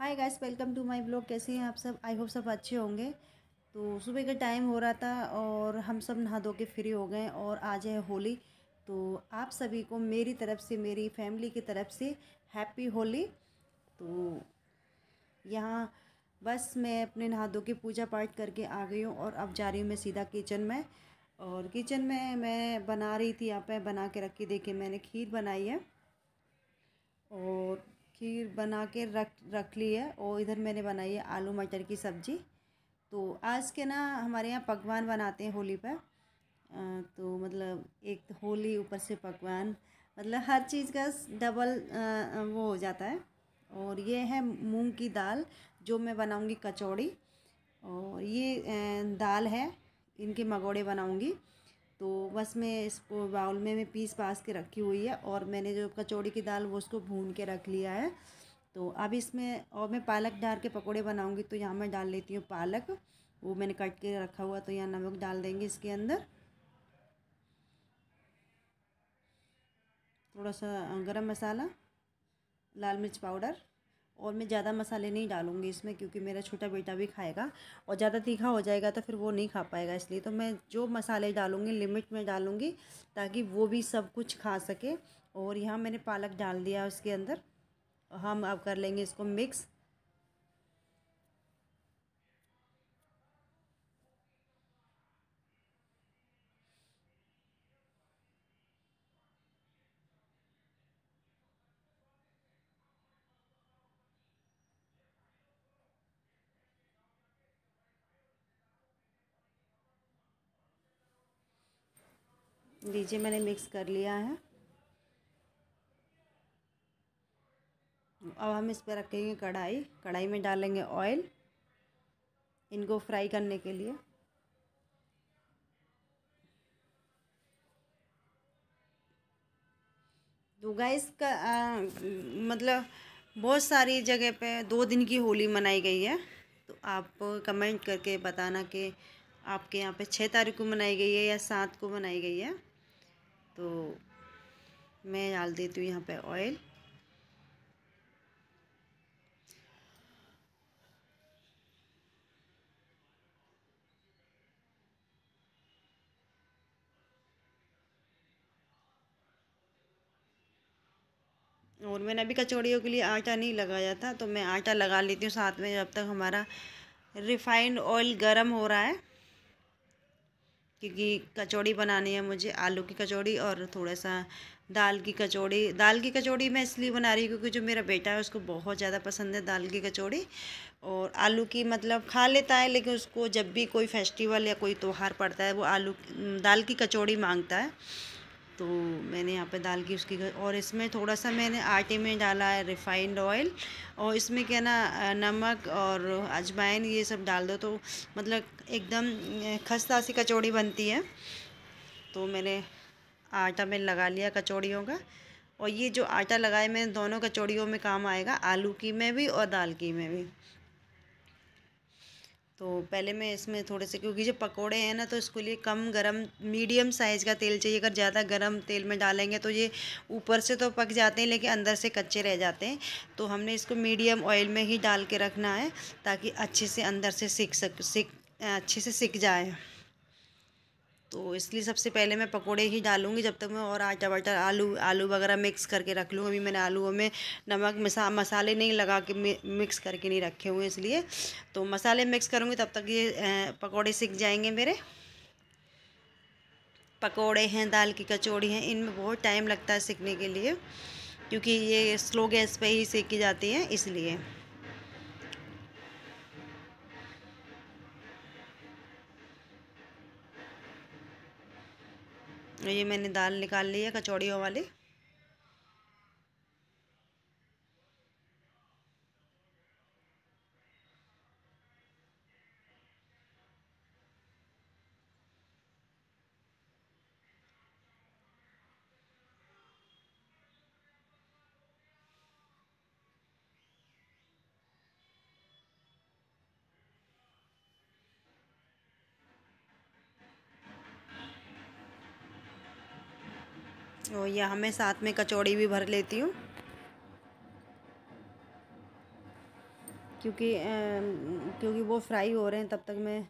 hi guys welcome to my blog कैसे हैं आप सब आई होप सब अच्छे होंगे तो सुबह का टाइम हो रहा था और हम सब नहा धो के फ्री हो गए और आज है होली तो आप सभी को मेरी तरफ से मेरी फैमिली की तरफ से हैप्पी होली तो यहाँ बस मैं अपने नहा धो के पूजा पाठ करके आ गई हूँ और अब जा रही हूँ मैं सीधा किचन में और किचन में मैं बना रही थी यहाँ पर बना के रखी देखिए मैंने खीर बनाई है और खीर बना के रख रख ली है और इधर मैंने बनाई है आलू मटर की सब्ज़ी तो आज के ना हमारे यहाँ पकवान बनाते हैं होली पर तो मतलब एक तो होली ऊपर से पकवान मतलब हर चीज़ का डबल वो हो जाता है और ये है मूंग की दाल जो मैं बनाऊंगी कचौड़ी और ये दाल है इनके मगोड़े बनाऊंगी तो बस मैं इसको बाउल में मैं पीस पास के रखी हुई है और मैंने जो कचौड़ी की दाल वो उसको भून के रख लिया है तो अब इसमें और मैं पालक डाल के पकौड़े बनाऊँगी तो यहाँ मैं डाल लेती हूँ पालक वो मैंने कट के रखा हुआ तो यहाँ नमक डाल देंगे इसके अंदर थोड़ा सा गरम मसाला लाल मिर्च पाउडर और मैं ज़्यादा मसाले नहीं डालूँगी इसमें क्योंकि मेरा छोटा बेटा भी खाएगा और ज़्यादा तीखा हो जाएगा तो फिर वो नहीं खा पाएगा इसलिए तो मैं जो मसाले डालूँगी लिमिट में डालूँगी ताकि वो भी सब कुछ खा सके और यहाँ मैंने पालक डाल दिया उसके अंदर हम अब कर लेंगे इसको मिक्स लीजिए मैंने मिक्स कर लिया है अब हम इस पर रखेंगे कढ़ाई कढ़ाई में डालेंगे ऑयल इनको फ्राई करने के लिए तो गाइस का आ, मतलब बहुत सारी जगह पे दो दिन की होली मनाई गई है तो आप कमेंट करके बताना कि आपके यहाँ पे छः तारीख को मनाई गई है या सात को मनाई गई है तो मैं डाल देती हूँ यहाँ पे ऑयल और मैंने अभी कचौड़ियों के लिए आटा नहीं लगाया था तो मैं आटा लगा लेती हूँ साथ में जब तक हमारा रिफाइंड ऑयल गर्म हो रहा है क्योंकि कचौड़ी बनानी है मुझे आलू की कचौड़ी और थोड़ा सा दाल की कचौड़ी दाल की कचौड़ी मैं इसलिए बना रही हूँ क्योंकि जो मेरा बेटा है उसको बहुत ज़्यादा पसंद है दाल की कचौड़ी और आलू की मतलब खा लेता है लेकिन उसको जब भी कोई फेस्टिवल या कोई त्यौहार पड़ता है वो आलू दाल की कचौड़ी मांगता है तो मैंने यहाँ पे डाल के उसकी और इसमें थोड़ा सा मैंने आटे में डाला है रिफाइंड ऑयल और इसमें क्या ना नमक और अजवाइन ये सब डाल दो तो मतलब एकदम खस्ता सी कचौड़ी बनती है तो मैंने आटा में लगा लिया कचौड़ियों का और ये जो आटा लगाए मैंने दोनों कचौड़ियों में काम आएगा आलू की में भी और दाल की में भी तो पहले मैं इसमें थोड़े से क्योंकि जो पकोड़े हैं ना तो इसके लिए कम गरम मीडियम साइज़ का तेल चाहिए अगर ज़्यादा गरम तेल में डालेंगे तो ये ऊपर से तो पक जाते हैं लेकिन अंदर से कच्चे रह जाते हैं तो हमने इसको मीडियम ऑयल में ही डाल के रखना है ताकि अच्छे से अंदर से सीख सक सीख अच्छे से सीख जाए तो इसलिए सबसे पहले मैं पकोड़े ही डालूँगी जब तक मैं और आटा वाटा आलू आलू वगैरह मिक्स करके रख लूँ अभी मैंने आलूओं में नमक मसा मसाले नहीं लगा के मिक्स करके नहीं रखे हुए इसलिए तो मसाले मिक्स करूँगी तब तक ये पकोड़े सीख जाएंगे मेरे पकोड़े हैं दाल की कचौड़ी हैं इनमें बहुत टाइम लगता है सीखने के लिए क्योंकि ये स्लो गैस पर ही सेकी जाती हैं इसलिए ये मैंने दाल निकाल ली है कचौड़ियों वाली और तो यह मैं साथ में कचौड़ी भी भर लेती हूँ क्योंकि क्योंकि वो फ्राई हो रहे हैं तब तक मैं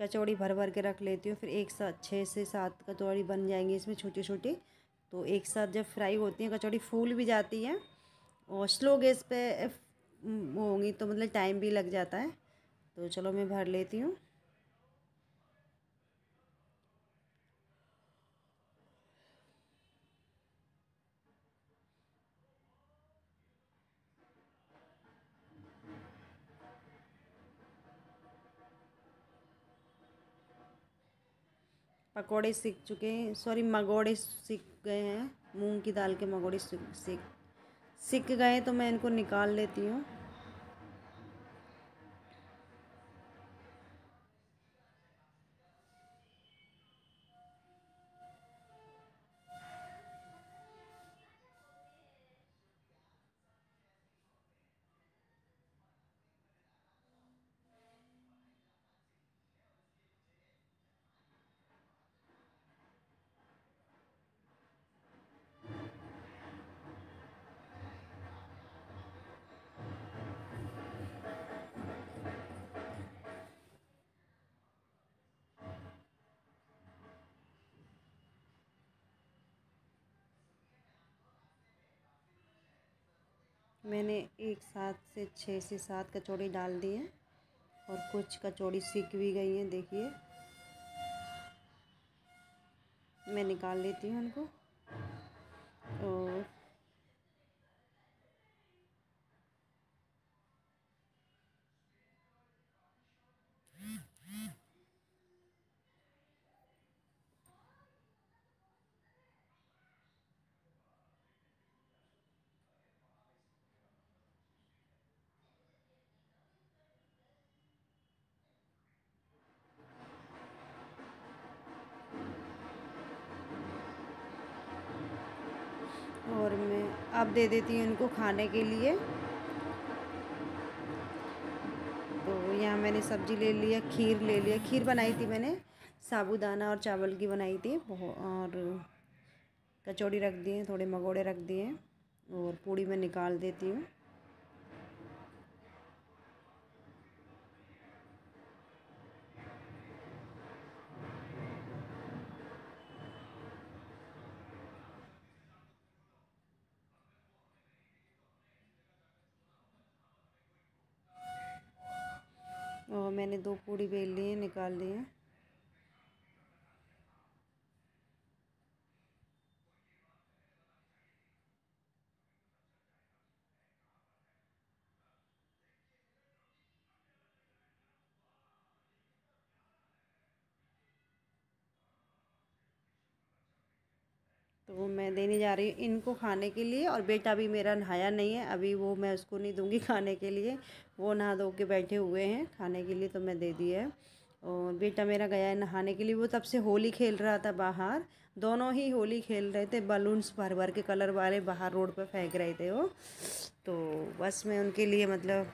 कचौड़ी भर भर के रख लेती हूँ फिर एक साथ छः से सात कचौड़ी बन जाएंगी इसमें छोटी छोटी तो एक साथ जब फ्राई होती है कचौड़ी फूल भी जाती है और स्लो गैस पे होंगी तो मतलब टाइम भी लग जाता है तो चलो मैं भर लेती हूँ पकोड़े सीख चुके हैं सॉरी मगोड़े सीख गए हैं मूंग की दाल के मगोड़े सीख सीख गए तो मैं इनको निकाल लेती हूँ मैंने एक साथ से छः से सात कचौड़ी डाल दी है और कुछ कचौड़ी सीख भी गई हैं देखिए मैं निकाल लेती हूँ उनको और और मैं अब दे देती हूँ इनको खाने के लिए तो यहाँ मैंने सब्ज़ी ले लिया खीर ले लिया खीर बनाई थी मैंने साबूदाना और चावल की बनाई थी और कचौड़ी रख दिए थोड़े मगोड़े रख दिए और पूड़ी मैं निकाल देती हूँ दो पूड़ी बेल लिए निकाल लिए तो मैं देने जा रही हूँ इनको खाने के लिए और बेटा भी मेरा नहाया नहीं है अभी वो मैं उसको नहीं दूँगी खाने के लिए वो नहा धो के बैठे हुए हैं खाने के लिए तो मैं दे दी है और बेटा मेरा गया है नहाने के लिए वो तब से होली खेल रहा था बाहर दोनों ही होली खेल रहे थे बलून्स भर भर के कलर वाले बाहर रोड पर फेंक रहे थे वो तो बस मैं उनके लिए मतलब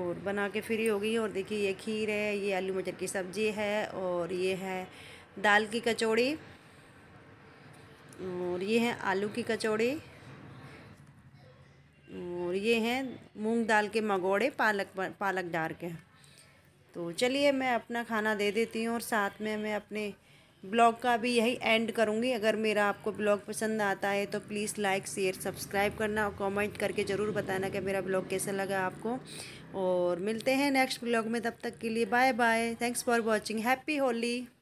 और बना के फ्री हो गई और देखिए ये खीर है ये आलू मटर की सब्ज़ी है और ये है दाल की कचौड़ी और ये हैं आलू की कचौड़ी और ये हैं मूंग दाल के मगोड़े पालक पालक डार के तो चलिए मैं अपना खाना दे देती हूँ और साथ में मैं अपने ब्लॉग का भी यही एंड करूँगी अगर मेरा आपको ब्लॉग पसंद आता है तो प्लीज़ लाइक शेयर सब्सक्राइब करना और कमेंट करके ज़रूर बताना कि मेरा ब्लॉग कैसा लगा आपको और मिलते हैं नेक्स्ट ब्लॉग में तब तक के लिए bye bye thanks for watching happy Holi